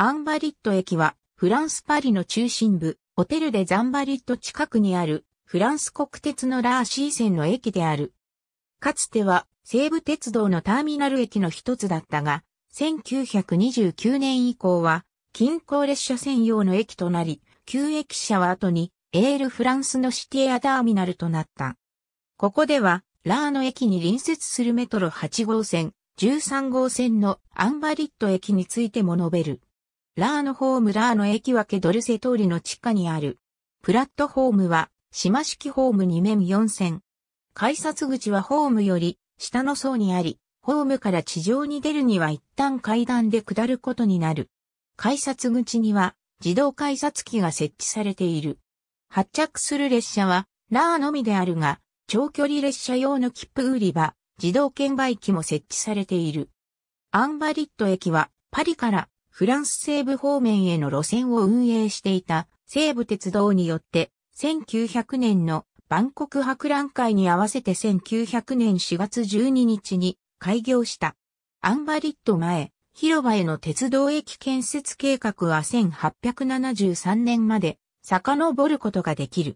アンバリット駅は、フランスパリの中心部、ホテルでザンバリット近くにある、フランス国鉄のラーシー線の駅である。かつては、西武鉄道のターミナル駅の一つだったが、1929年以降は、近郊列車専用の駅となり、旧駅舎は後に、エールフランスのシティアターミナルとなった。ここでは、ラーの駅に隣接するメトロ8号線、13号線のアンバリット駅についても述べる。ラーのホームラーの駅分けドルセ通りの地下にある。プラットホームは、島式ホーム2面4線。改札口はホームより下の層にあり、ホームから地上に出るには一旦階段で下ることになる。改札口には自動改札機が設置されている。発着する列車はラーのみであるが、長距離列車用の切符売り場、自動券売機も設置されている。アンバリット駅はパリからフランス西部方面への路線を運営していた西部鉄道によって、1900年の万国博覧会に合わせて1900年4月12日に開業した。アンバリット前、広場への鉄道駅建設計画は1873年まで遡ることができる。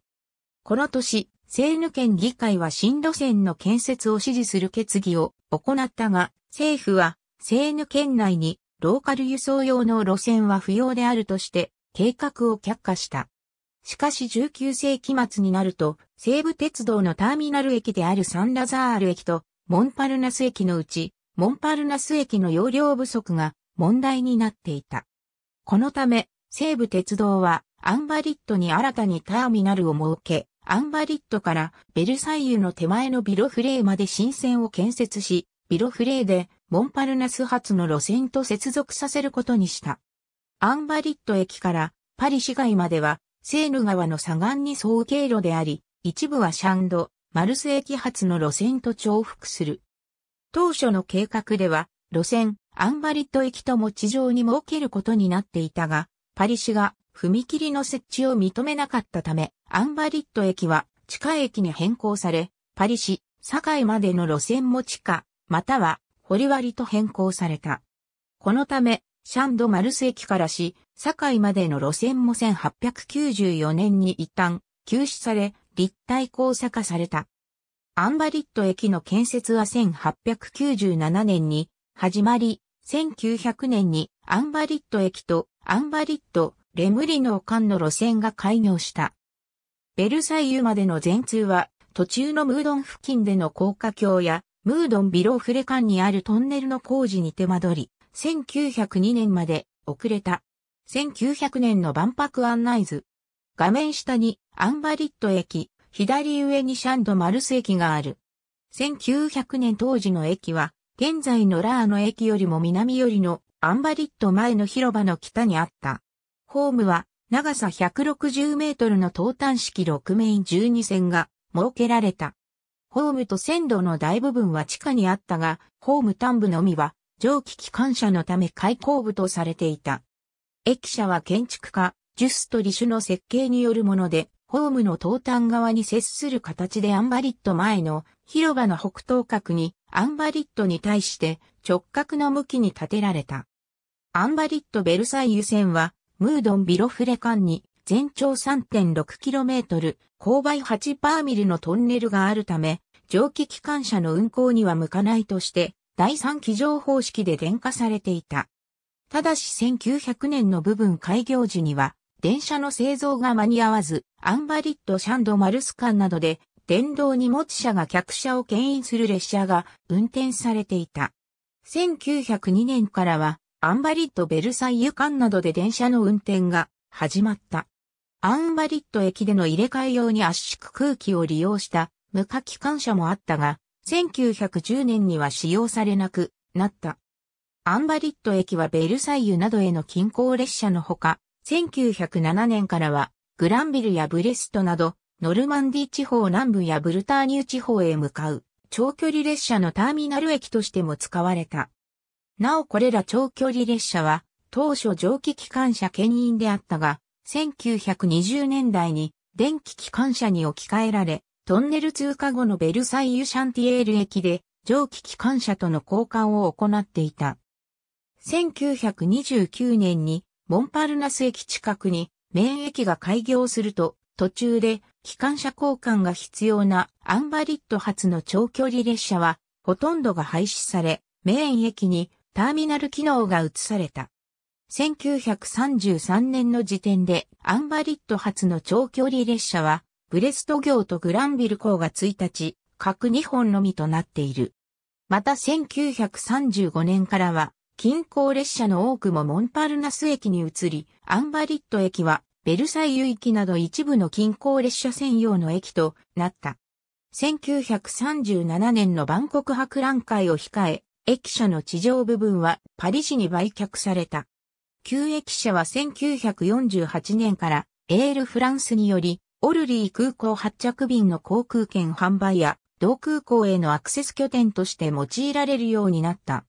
この年、セーヌ県議会は新路線の建設を支持する決議を行ったが、政府はセーヌ県内にローカル輸送用の路線は不要であるとして、計画を却下した。しかし19世紀末になると、西武鉄道のターミナル駅であるサンラザール駅とモンパルナス駅のうち、モンパルナス駅の容量不足が問題になっていた。このため、西武鉄道はアンバリットに新たにターミナルを設け、アンバリットからベルサイユの手前のビロフレーまで新線を建設し、ビロフレーでモンパルナス発の路線と接続させることにした。アンバリット駅からパリ市街まではセーヌ川の左岸に総経路であり、一部はシャンド、マルス駅発の路線と重複する。当初の計画では、路線、アンバリット駅とも地上に設けることになっていたが、パリ市が踏切の設置を認めなかったため、アンバリット駅は地下駅に変更され、パリ市、境までの路線も地下、または折り割りと変更された。このため、シャンド・マルス駅から市、堺までの路線も1894年に一旦休止され、立体交差化された。アンバリット駅の建設は1897年に始まり、1900年にアンバリット駅とアンバリット、レムリノー間の路線が開業した。ベルサイユまでの全通は途中のムードン付近での高架橋やムードンビローフレ間にあるトンネルの工事に手間取り、1902年まで遅れた。1900年の万博案内図。画面下にアンバリット駅、左上にシャンド・マルス駅がある。1900年当時の駅は、現在のラーの駅よりも南寄りのアンバリット前の広場の北にあった。ホームは長さ160メートルの東端式6面12線が設けられた。ホームと線路の大部分は地下にあったが、ホーム端部のみは蒸気機関車のため開口部とされていた。駅舎は建築家、ジュスト・リシュの設計によるもので、ホームの東端側に接する形でアンバリット前の広場の北東角にアンバリットに対して直角の向きに建てられた。アンバリット・ベルサイユ線はムードン・ビロフレ間に全長 3.6km、勾配8パーミルのトンネルがあるため、蒸気機関車の運行には向かないとして、第3機乗方式で電化されていた。ただし1900年の部分開業時には、電車の製造が間に合わず、アンバリッド・シャンド・マルス間などで、電動荷物車が客車を牽引する列車が運転されていた。1902年からは、アンバリッド・ベルサイユ間などで電車の運転が始まった。アンバリット駅での入れ替え用に圧縮空気を利用した無価機関車もあったが、1910年には使用されなくなった。アンバリット駅はベルサイユなどへの近郊列車のほか、1907年からはグランビルやブレストなど、ノルマンディ地方南部やブルターニュ地方へ向かう長距離列車のターミナル駅としても使われた。なおこれら長距離列車は当初蒸気機関車牽引であったが、1920年代に電気機関車に置き換えられ、トンネル通過後のベルサイユシャンティエール駅で蒸気機関車との交換を行っていた。1929年にモンパルナス駅近くに免疫が開業すると途中で機関車交換が必要なアンバリット発の長距離列車はほとんどが廃止され、メーン駅にターミナル機能が移された。1933年の時点でアンバリット発の長距離列車はブレスト行とグランビル港が1日、各2本のみとなっている。また1935年からは近郊列車の多くもモンパルナス駅に移り、アンバリット駅はベルサイユ駅など一部の近郊列車専用の駅となった。1937年の万国博覧会を控え、駅舎の地上部分はパリ市に売却された。旧駅舎は1948年からエールフランスにより、オルリー空港発着便の航空券販売や、同空港へのアクセス拠点として用いられるようになった。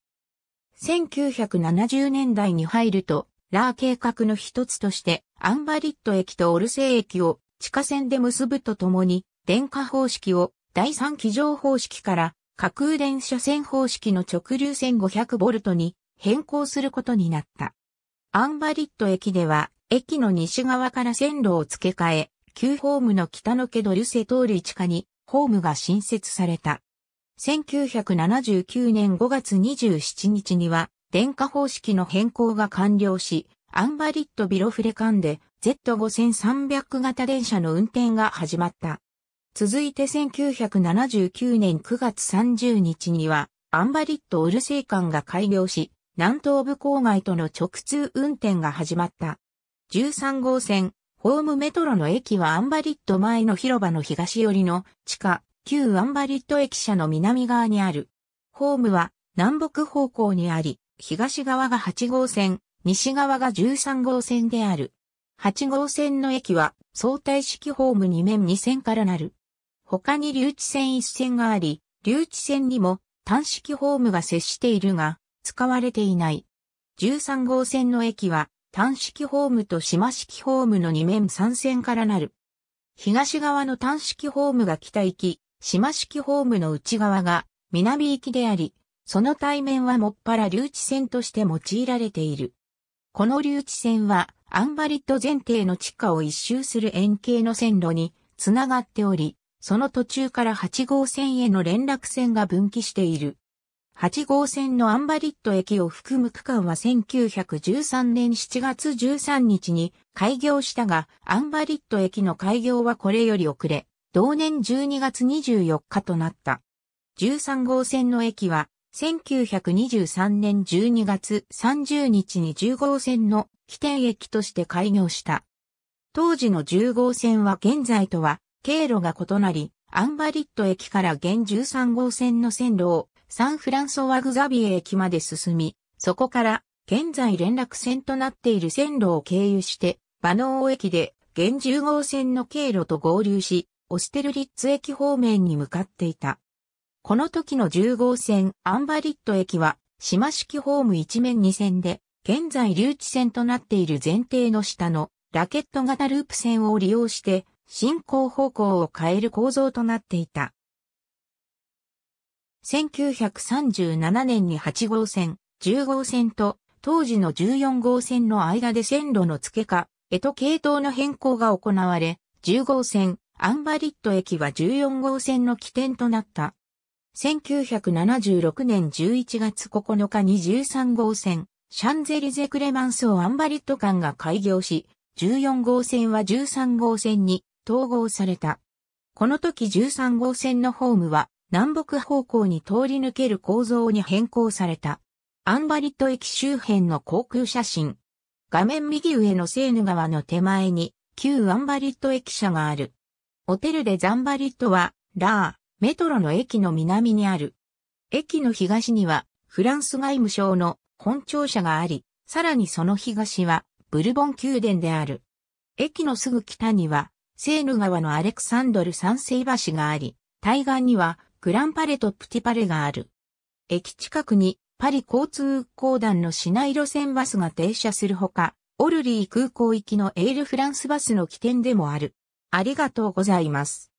1970年代に入ると、ラー計画の一つとして、アンバリット駅とオルセイ駅を地下線で結ぶとともに、電化方式を第三機乗方式から架空電車線方式の直流線 500V に変更することになった。アンバリット駅では、駅の西側から線路を付け替え、旧ホームの北のケドルセ通り地下に、ホームが新設された。1979年5月27日には、電化方式の変更が完了し、アンバリットビロフレカンで Z5300 型電車の運転が始まった。続いて1979年9月30日には、アンバリットウルセイ間が開業し、南東部郊外との直通運転が始まった。13号線、ホームメトロの駅はアンバリット前の広場の東寄りの地下、旧アンバリット駅舎の南側にある。ホームは南北方向にあり、東側が8号線、西側が13号線である。8号線の駅は相対式ホーム2面2線からなる。他に留置線1線があり、留置線にも単式ホームが接しているが、使われていない。13号線の駅は単式ホームと島式ホームの2面3線からなる。東側の単式ホームが北行き、島式ホームの内側が南行きであり、その対面はもっぱら留置線として用いられている。この留置線はアンバリット前提の地下を一周する円形の線路につながっており、その途中から8号線への連絡線が分岐している。8号線のアンバリット駅を含む区間は1913年7月13日に開業したが、アンバリット駅の開業はこれより遅れ、同年12月24日となった。13号線の駅は、1923年12月30日に10号線の起点駅として開業した。当時の10号線は現在とは経路が異なり、アンバリット駅から現13号線の線路をサンフランソワグザビエ駅まで進み、そこから現在連絡線となっている線路を経由して、バノー駅で現10号線の経路と合流し、オステルリッツ駅方面に向かっていた。この時の10号線アンバリット駅は、島式ホーム一面2線で、現在留置線となっている前提の下のラケット型ループ線を利用して、進行方向を変える構造となっていた。1937年に8号線、10号線と当時の14号線の間で線路の付け化、江戸系統の変更が行われ、10号線、アンバリット駅は14号線の起点となった。1976年11月9日に13号線、シャンゼリゼ・クレマンスをアンバリット間が開業し、14号線は13号線に統合された。この時13号線のホームは南北方向に通り抜ける構造に変更された。アンバリット駅周辺の航空写真。画面右上のセーヌ川の手前に旧アンバリット駅舎がある。ホテルでザンバリットは、ラー、メトロの駅の南にある。駅の東には、フランス外務省の本庁舎があり、さらにその東は、ブルボン宮殿である。駅のすぐ北には、セーヌ川のアレクサンドル三世橋があり、対岸には、グランパレとプティパレがある。駅近くにパリ交通公団の市内路線バスが停車するほか、オルリー空港行きのエールフランスバスの起点でもある。ありがとうございます。